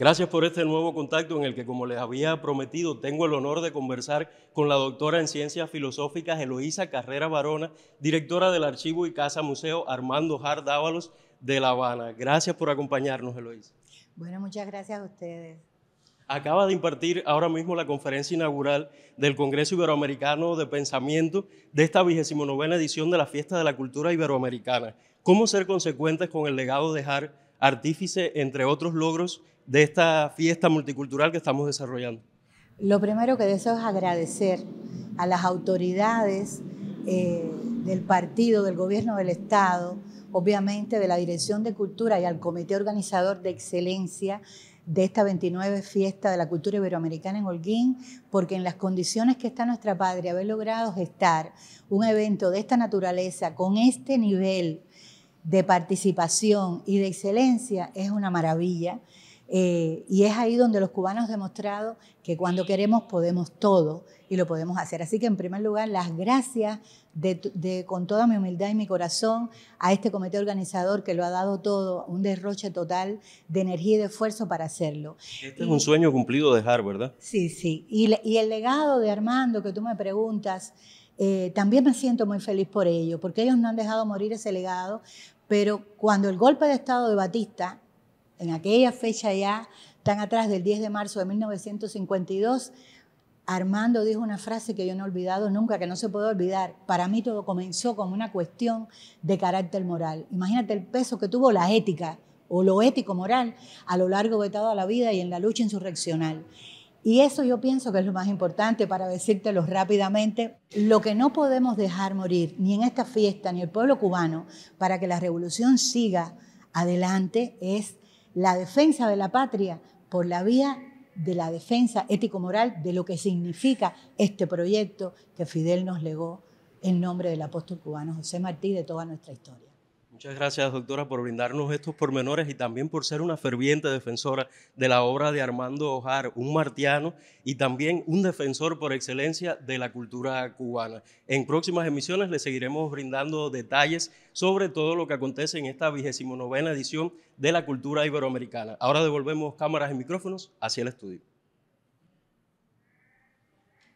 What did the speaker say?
Gracias por este nuevo contacto en el que, como les había prometido, tengo el honor de conversar con la doctora en Ciencias Filosóficas Eloísa Carrera Barona, directora del Archivo y Casa Museo Armando Jar Dávalos de La Habana. Gracias por acompañarnos, Eloísa. Bueno, muchas gracias a ustedes. Acaba de impartir ahora mismo la conferencia inaugural del Congreso Iberoamericano de Pensamiento de esta novena edición de la Fiesta de la Cultura Iberoamericana. ¿Cómo ser consecuentes con el legado de Jar artífice, entre otros logros, de esta fiesta multicultural que estamos desarrollando? Lo primero que deseo es agradecer a las autoridades eh, del partido, del gobierno del Estado, obviamente de la Dirección de Cultura y al Comité Organizador de Excelencia de esta 29 fiesta de la cultura iberoamericana en Holguín, porque en las condiciones que está nuestra patria, haber logrado gestar un evento de esta naturaleza, con este nivel de participación y de excelencia es una maravilla eh, y es ahí donde los cubanos han demostrado que cuando queremos podemos todo y lo podemos hacer. Así que en primer lugar, las gracias con toda mi humildad y mi corazón a este comité organizador que lo ha dado todo, un derroche total de energía y de esfuerzo para hacerlo. Este es un sueño cumplido dejar, ¿verdad? Sí, sí. Y, el legado de Armando que tú me preguntas, eh, también me siento muy feliz por ello, porque ellos no han dejado morir ese legado, pero cuando el golpe de Estado de Batista en aquella fecha ya, tan atrás del 10 de marzo de 1952, Armando dijo una frase que yo no he olvidado nunca, que no se puede olvidar. Para mí todo comenzó como una cuestión de carácter moral. Imagínate el peso que tuvo la ética o lo ético moral a lo largo de toda la vida y en la lucha insurreccional. Y eso yo pienso que es lo más importante para decírtelo rápidamente. Lo que no podemos dejar morir, ni en esta fiesta, ni el pueblo cubano, para que la revolución siga adelante, es la defensa de la patria por la vía de la defensa ético-moral de lo que significa este proyecto que Fidel nos legó en nombre del apóstol cubano José Martí de toda nuestra historia. Muchas gracias, doctora, por brindarnos estos pormenores y también por ser una ferviente defensora de la obra de Armando Ojar, un martiano y también un defensor por excelencia de la cultura cubana. En próximas emisiones le seguiremos brindando detalles sobre todo lo que acontece en esta vigésimo novena edición de la cultura iberoamericana. Ahora devolvemos cámaras y micrófonos hacia el estudio.